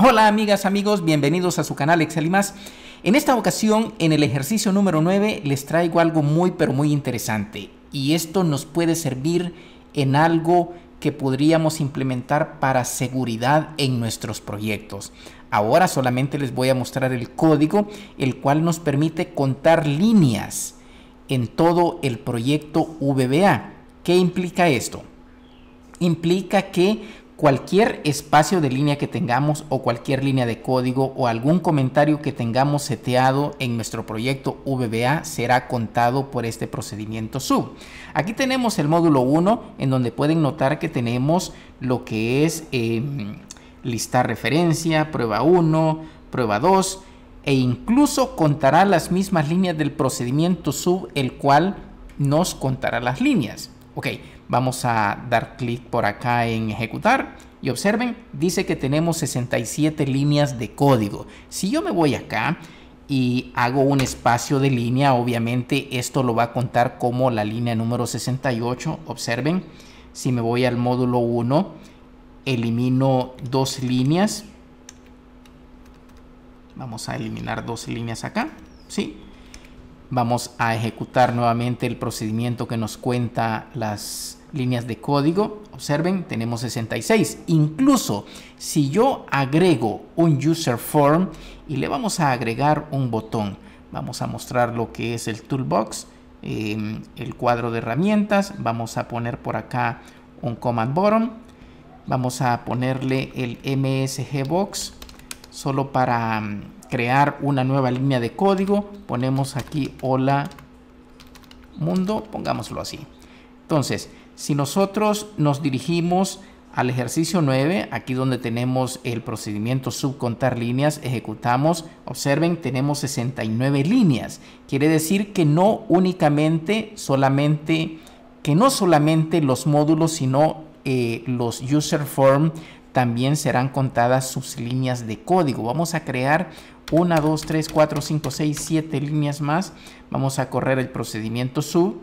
Hola amigas, amigos, bienvenidos a su canal Excel y más. En esta ocasión, en el ejercicio número 9, les traigo algo muy pero muy interesante y esto nos puede servir en algo que podríamos implementar para seguridad en nuestros proyectos. Ahora solamente les voy a mostrar el código, el cual nos permite contar líneas en todo el proyecto VBA. ¿Qué implica esto? Implica que cualquier espacio de línea que tengamos o cualquier línea de código o algún comentario que tengamos seteado en nuestro proyecto VBA será contado por este procedimiento sub. Aquí tenemos el módulo 1 en donde pueden notar que tenemos lo que es em, lista listar referencia, prueba 1, prueba 2 e incluso contará las mismas líneas del procedimiento sub el cual nos contará las líneas. Ok, vamos a dar clic por acá en ejecutar y observen, dice que tenemos 67 líneas de código. Si yo me voy acá y hago un espacio de línea, obviamente esto lo va a contar como la línea número 68. Observen, si me voy al módulo 1, elimino dos líneas. Vamos a eliminar dos líneas acá, ¿sí? Vamos a ejecutar nuevamente el procedimiento que nos cuenta las líneas de código. Observen, tenemos 66. Incluso si yo agrego un user form y le vamos a agregar un botón. Vamos a mostrar lo que es el toolbox, em, el cuadro de herramientas. Vamos a poner por acá un command bottom. Vamos a ponerle el msg box solo para em, crear una nueva línea de código. Ponemos aquí hola mundo, pongámoslo así. Entonces, si nosotros nos dirigimos al ejercicio 9, aquí donde tenemos el procedimiento subcontar líneas, ejecutamos, observen, tenemos 69 líneas. Quiere decir que no únicamente, solamente, que no solamente los módulos, sino eh, los user form también serán contadas sus líneas de código. Vamos a crear 1, 2, 3, 4, 5, 6, 7 líneas más. Vamos a correr el procedimiento sub.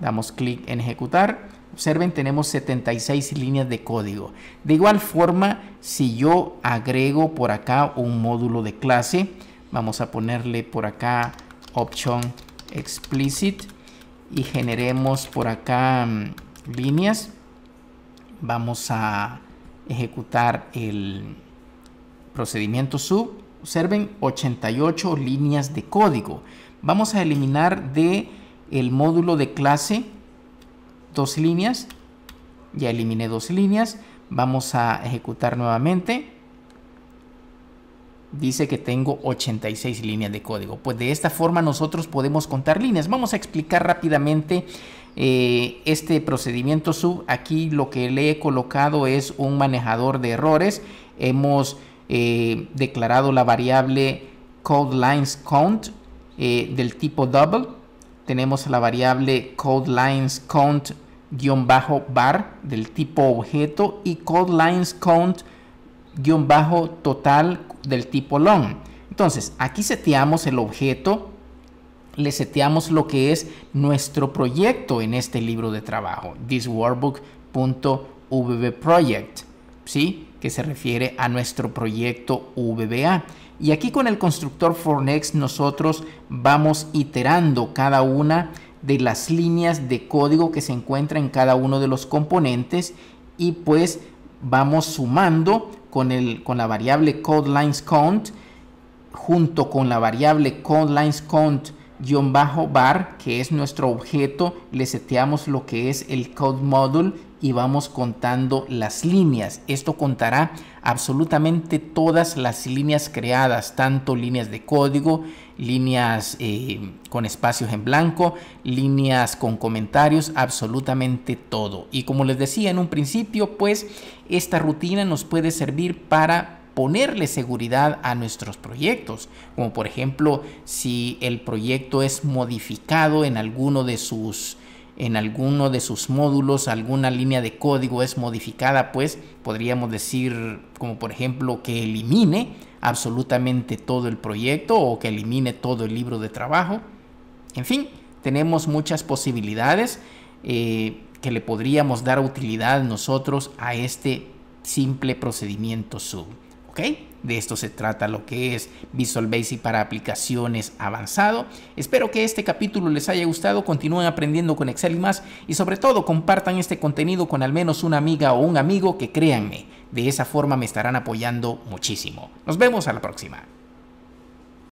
Damos clic en ejecutar. Observen, tenemos 76 líneas de código. De igual forma, si yo agrego por acá un módulo de clase, vamos a ponerle por acá option explicit y generemos por acá mm, líneas. Vamos a ejecutar el procedimiento sub, observen 88 líneas de código. Vamos a eliminar de el módulo de clase dos líneas. Ya eliminé dos líneas. Vamos a ejecutar nuevamente. Dice que tengo 86 líneas de código. Pues de esta forma nosotros podemos contar líneas. Vamos a explicar rápidamente eh, este procedimiento sub, aquí lo que le he colocado es un manejador de errores. Hemos eh, declarado la variable code lines count eh, del tipo double. Tenemos la variable code lines count bar del tipo objeto y code lines count total del tipo long. Entonces, aquí seteamos el objeto le seteamos lo que es nuestro proyecto en este libro de trabajo, this ¿sí? que se refiere a nuestro proyecto VBA. Y aquí con el constructor for next nosotros vamos iterando cada una de las líneas de código que se encuentra en cada uno de los componentes y pues vamos sumando con, el, con la variable code lines count junto con la variable code lines count bajo bar que es nuestro objeto, le seteamos lo que es el code module y vamos contando las líneas. Esto contará absolutamente todas las líneas creadas, tanto líneas de código, líneas eh, con espacios en blanco, líneas con comentarios, absolutamente todo. Y como les decía en un principio, pues esta rutina nos puede servir para ponerle seguridad a nuestros proyectos, como por ejemplo si el proyecto es modificado en alguno de sus en alguno de sus módulos, alguna línea de código es modificada, pues podríamos decir como por ejemplo que elimine absolutamente todo el proyecto o que elimine todo el libro de trabajo. En fin, tenemos muchas posibilidades eh, que le podríamos dar utilidad nosotros a este simple procedimiento sub. De esto se trata lo que es Visual Basic para aplicaciones avanzado. Espero que este capítulo les haya gustado, continúen aprendiendo con Excel y más y sobre todo compartan este contenido con al menos una amiga o un amigo que créanme, de esa forma me estarán apoyando muchísimo. Nos vemos a la próxima.